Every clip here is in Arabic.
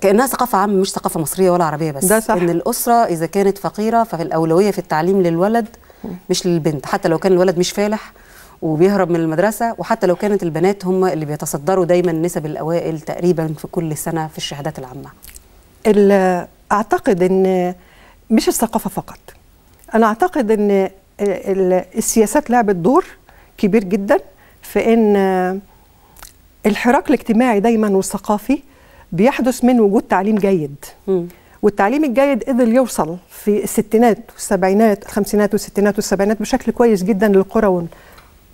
كانها ثقافه عامه مش ثقافه مصريه ولا عربيه بس ده صح. ان الاسره اذا كانت فقيره فالاولويه في التعليم للولد مش للبنت حتى لو كان الولد مش فالح وبيهرب من المدرسة وحتى لو كانت البنات هم اللي بيتصدروا دايما نسب الأوائل تقريبا في كل سنة في الشهادات العامة أعتقد أن مش الثقافة فقط أنا أعتقد أن السياسات لعبت دور كبير جدا في أن الحراك الاجتماعي دايما والثقافي بيحدث من وجود تعليم جيد م. والتعليم الجيد قدر يوصل في الستينات والسبعينات الخمسينات والستينات والسبعينات بشكل كويس جدا للقرى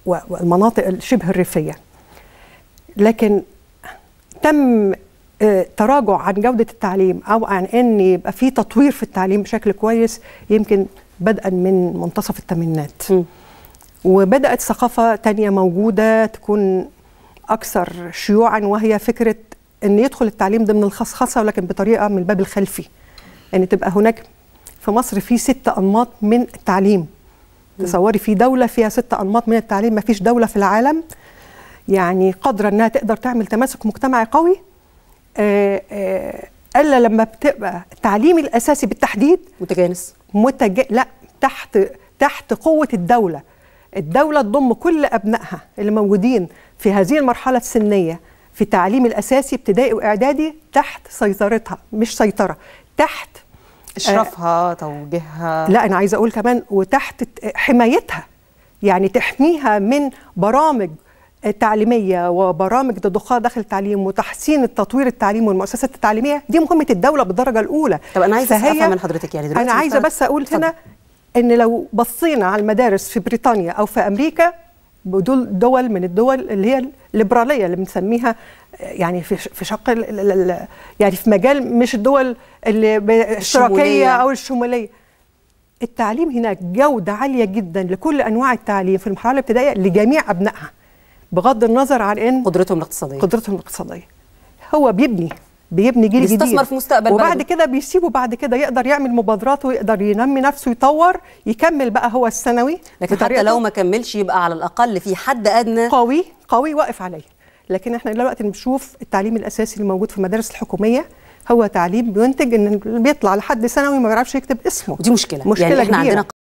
والمناطق الشبه الريفيه لكن تم آه، تراجع عن جودة التعليم أو عن أن يبقى في تطوير في التعليم بشكل كويس يمكن بدءا من منتصف الثمانينات وبدأت ثقافة تانية موجودة تكون أكثر شيوعا وهي فكرة ان يدخل التعليم ضمن الخصخصه ولكن بطريقه من الباب الخلفي ان يعني تبقى هناك في مصر في ست انماط من التعليم تصوري في دوله فيها ست انماط من التعليم ما فيش دوله في العالم يعني قادره انها تقدر تعمل تماسك مجتمعي قوي آه، آه، الا لما بتبقى التعليم الاساسي بالتحديد متجانس متج... لا تحت تحت قوه الدوله الدوله تضم كل ابنائها اللي موجودين في هذه المرحله السنيه في التعليم الاساسي ابتدائي واعدادي تحت سيطرتها مش سيطره تحت آه، اشرافها آه توجيهها لا انا عايزه اقول كمان وتحت حمايتها يعني تحميها من برامج تعليميه وبرامج تضخها داخل التعليم وتحسين التطوير التعليم والمؤسسات التعليميه دي مهمه الدوله بالدرجه الاولى طب انا عايزه افهم من حضرتك يعني دلوقتي انا عايزه بس اقول هنا ان لو بصينا على المدارس في بريطانيا او في امريكا دول دول من الدول اللي هي الليبراليه اللي بنسميها يعني في في شق يعني في مجال مش الدول الاشتراكيه او الشموليه التعليم هناك جوده عاليه جدا لكل انواع التعليم في المرحله الابتدائيه لجميع ابنائها بغض النظر عن ان قدرتهم الاقتصاديه قدرتهم الاقتصاديه هو بيبني بيبني جيل جديد بيستثمر في مستقبل وبعد بلده. كده بيسيبه بعد كده يقدر يعمل مبادرات ويقدر ينمي نفسه يطور يكمل بقى هو الثانوي لكن حتى لو ما كملش يبقى على الاقل في حد ادنى قوي قوي واقف عليه لكن احنا دلوقتي بنشوف التعليم الاساسي اللي موجود في المدارس الحكوميه هو تعليم بينتج ان بيطلع لحد ثانوي ما بيعرفش يكتب اسمه دي مشكله مشكله يعني احنا كبيرة. عندنا